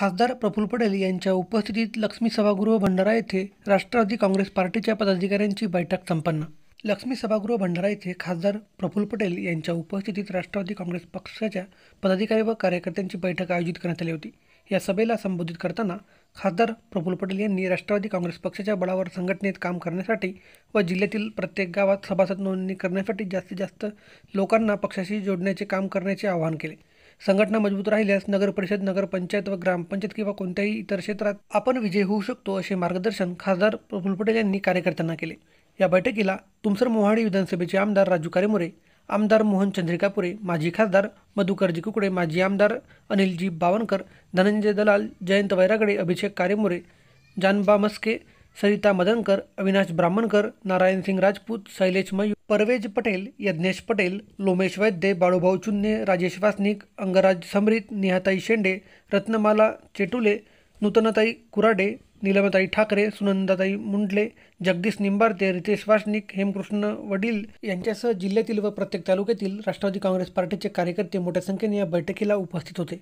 खासदार प्रफुल्ल पटेल यांच्या उपस्थितीत लक्ष्मी सभागृह भंडारा येथे राष्ट्रवादी काँग्रेस पार्टीच्या पदाधिकाऱ्यांची बैठक संपन्न लक्ष्मी सभागृह भंडारा येथे खासदार प्रफुल्ल पटेल यांच्या उपस्थितीत राष्ट्रवादी काँग्रेस पक्षाच्या पदाधिकारी व कार्यकर्त्यांची बैठक आयोजित करण्यात आली होती या सभेला संबोधित करताना खासदार प्रफुल्ल पटेल यांनी राष्ट्रवादी काँग्रेस पक्षाच्या बळावर संघटनेत काम करण्यासाठी व जिल्ह्यातील प्रत्येक गावात सभासद नोंदणी करण्यासाठी जास्तीत जास्त लोकांना पक्षाशी जोडण्याचे काम करण्याचे आवाहन केले संघटना मजबूत राहिल्यास नगर परिषद नगरपंचायत व ग्रामपंचायत किंवा कोणत्याही इतर क्षेत्रात आपण विजय होऊ शकतो असे मार्गदर्शन खासदार प्रफुल्ल पटेल यांनी कार्यकर्त्यांना केले या बैठकीला तुमसर मोहाडी विधानसभेचे आमदार राजू कारेमोरे आमदार मोहन चंद्रिकापुरे माजी खासदार मधुकरजी कुकडे माजी आमदार अनिलजी बावनकर धनंजय दलाल जयंत वैरागडे अभिषेक कारेमोरे जानबा मस्के सरिता मदनकर अविनाश ब्राह्मणकर नारायण सिंग राजपूत शैलेश मयू परवेज पटेल यज्ञेश पटेल लोमेश वैद्य बाळूभाऊ चुन्ने राजेश वासनिक अंगराज समरीत नेहाताई शेंडे रत्नमाला चेटुले नूतनताई कुराडे नीलमताई ठाकरे सुनंदाताई मुंडले जगदीश निंबार्ते रितेश वासनिक हेमकृष्ण वडील यांच्यासह जिल्ह्यातील व प्रत्येक तालुक्यातील राष्ट्रवादी काँग्रेस पार्टीचे कार्यकर्ते मोठ्या संख्येने या बैठकीला उपस्थित होते